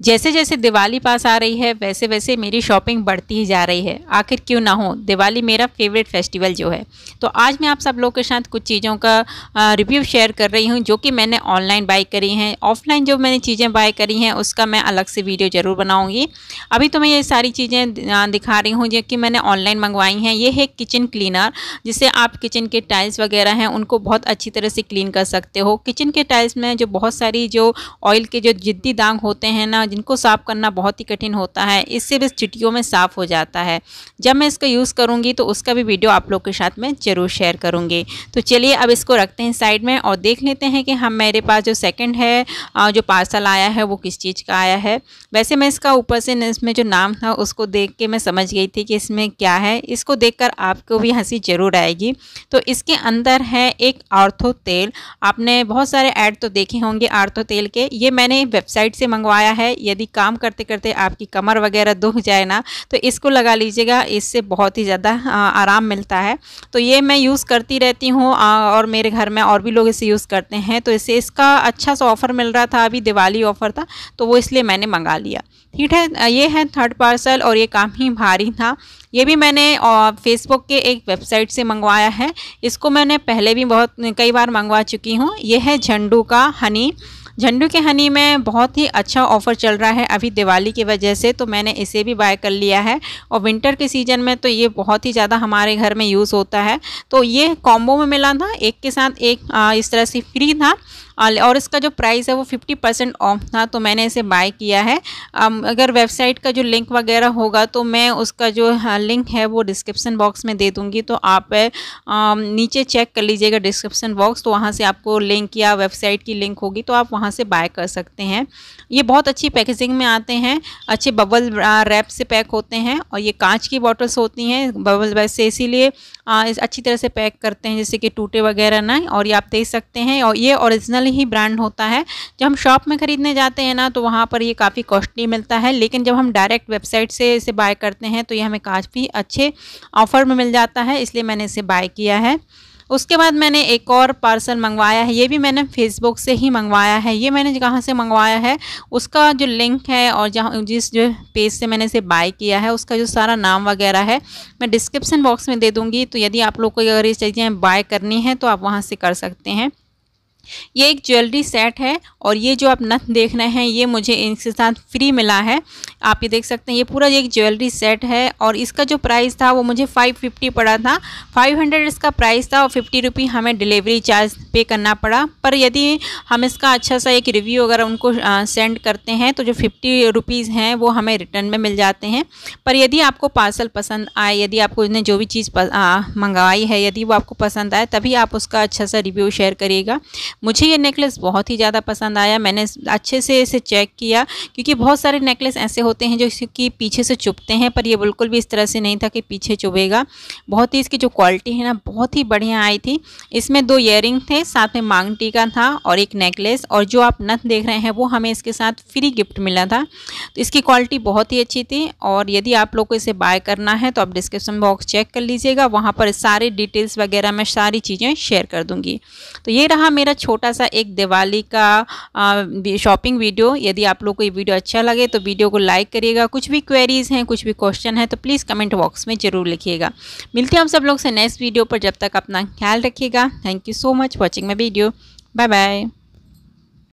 जैसे जैसे दिवाली पास आ रही है वैसे वैसे मेरी शॉपिंग बढ़ती ही जा रही है आखिर क्यों ना हो दिवाली मेरा फेवरेट फेस्टिवल जो है तो आज मैं आप सब लोग के साथ कुछ चीज़ों का रिव्यू शेयर कर रही हूँ जो कि मैंने ऑनलाइन बाई करी हैं ऑफलाइन जो मैंने चीज़ें बाई करी हैं उसका मैं अलग से वीडियो ज़रूर बनाऊँगी अभी तो मैं ये सारी चीज़ें दिखा रही हूँ जो कि मैंने ऑनलाइन मंगवाई हैं ये है किचन क्लीनर जिससे आप किचन के टाइल्स वगैरह हैं उनको बहुत अच्छी तरह से क्लीन कर सकते हो किचन के टाइल्स में जो बहुत सारी जो ऑयल के जो जिद्दी दाग होते हैं ना हैं जिनको साफ़ करना बहुत ही कठिन होता है इससे भी चिटियों में साफ़ हो जाता है जब मैं इसका यूज़ करूँगी तो उसका भी वीडियो आप लोग के साथ मैं ज़रूर शेयर करूँगी तो चलिए अब इसको रखते हैं साइड में और देख लेते हैं कि हम मेरे पास जो सेकेंड है जो पार्सल आया है वो किस चीज़ का आया है वैसे मैं इसका ऊपर से इसमें जो नाम था उसको देख के मैं समझ गई थी कि इसमें क्या है इसको कर आपको भी हंसी ज़रूर आएगी तो इसके अंदर है एक आर्थो तेल आपने बहुत सारे ऐड तो देखे होंगे आर्थो तेल के ये मैंने वेबसाइट से मंगवाया है यदि काम करते करते आपकी कमर वगैरह दुख जाए ना तो इसको लगा लीजिएगा इससे बहुत ही ज़्यादा आराम मिलता है तो ये मैं यूज़ करती रहती हूँ और मेरे घर में और भी लोग इसे यूज़ करते हैं तो इसे इसका अच्छा सा ऑफ़र मिल रहा था अभी दिवाली ऑफ़र था तो वो इसलिए मैंने मंगा लिया ठीक है ये है थर्ड पार्सल और ये काफ़ी भारी था ये भी मैंने फेसबुक के एक वेबसाइट से मंगवाया है इसको मैंने पहले भी बहुत कई बार मंगवा चुकी हूँ ये है झंडू का हनी झंडू के हनी में बहुत ही अच्छा ऑफ़र चल रहा है अभी दिवाली की वजह से तो मैंने इसे भी बाय कर लिया है और विंटर के सीज़न में तो ये बहुत ही ज़्यादा हमारे घर में यूज़ होता है तो ये कॉम्बो में मिला था एक के साथ एक इस तरह से फ्री था और इसका जो प्राइस है वो फिफ्टी परसेंट ऑफ था तो मैंने इसे बाय किया है अगर वेबसाइट का जो लिंक वगैरह होगा तो मैं उसका जो लिंक हाँ, है वो डिस्क्रिप्सन बॉक्स में दे दूँगी तो आप नीचे चेक कर लीजिएगा डिस्क्रिप्सन बॉक्स तो वहाँ से आपको लिंक या वेबसाइट की लिंक होगी तो आप वहाँ से बाय कर सकते हैं ये बहुत अच्छी पैकेजिंग में आते हैं अच्छे बबल रैप से पैक होते हैं और ये कांच की बॉटल्स होती हैं बबल रैप से इसीलिए अच्छी तरह से पैक करते हैं जैसे कि टूटे वगैरह ना और ये आप देख सकते हैं और ये ओरिजिनल ही ब्रांड होता है जब हम शॉप में ख़रीदने जाते हैं ना तो वहाँ पर ये काफ़ी कॉस्टली मिलता है लेकिन जब हम डायरेक्ट वेबसाइट से इसे बाय करते हैं तो ये हमें काफ़ी अच्छे ऑफ़र में मिल जाता है इसलिए मैंने इसे बाय किया है उसके बाद मैंने एक और पार्सल मंगवाया है ये भी मैंने फेसबुक से ही मंगवाया है ये मैंने कहाँ से मंगवाया है उसका जो लिंक है और जहाँ जिस जो पेज से मैंने इसे बाय किया है उसका जो सारा नाम वगैरह है मैं डिस्क्रिप्सन बॉक्स में दे दूँगी तो यदि आप लोग को अगर ये चीज़ें बाय करनी है तो आप वहाँ से कर सकते हैं ये एक ज्वेलरी सेट है और ये जो आप नथ देख रहे हैं ये मुझे इनके साथ फ्री मिला है आप ये देख सकते हैं ये पूरा एक ज्वेलरी सेट है और इसका जो प्राइस था वो मुझे 550 पड़ा था 500 इसका प्राइस था और फिफ्टी रुपी हमें डिलीवरी चार्ज पे करना पड़ा पर यदि हम इसका अच्छा सा एक रिव्यू अगर उनको सेंड करते हैं तो जो फिफ्टी रुपीज़ हैं वो हमें रिटर्न में मिल जाते हैं पर यदि आपको पार्सल पसंद आए यदि आपको उसने जो भी चीज़ मंगवाई है यदि वो आपको पसंद आए तभी आप उसका अच्छा सा रिव्यू शेयर करिएगा मुझे ये नेकलेस बहुत ही ज़्यादा पसंद आया मैंने अच्छे से इसे चेक किया क्योंकि बहुत सारे नेकलेस ऐसे होते हैं जो कि पीछे से चुभते हैं पर ये बिल्कुल भी इस तरह से नहीं था कि पीछे चुभेगा बहुत ही इसकी जो क्वालिटी है ना बहुत ही बढ़िया आई थी इसमें दो इयर थे साथ में मांग टीका था और एक नेकलेस और जो आप नथ देख रहे हैं वो हमें इसके साथ फ्री गिफ्ट मिला था तो इसकी क्वालिटी बहुत ही अच्छी थी और यदि आप लोग को इसे बाय करना है तो आप डिस्क्रिप्शन बॉक्स चेक कर लीजिएगा वहाँ पर सारे डिटेल्स वगैरह मैं सारी चीज़ें शेयर कर दूँगी तो ये रहा मेरा छोटा सा एक दिवाली का शॉपिंग वीडियो यदि आप लोग को ये वीडियो अच्छा लगे तो वीडियो को लाइक करिएगा कुछ भी क्वेरीज़ हैं कुछ भी क्वेश्चन है तो प्लीज़ कमेंट बॉक्स में ज़रूर लिखिएगा मिलते हैं हम सब लोग से नेक्स्ट वीडियो पर जब तक अपना ख्याल रखिएगा thank you so much watching my video bye bye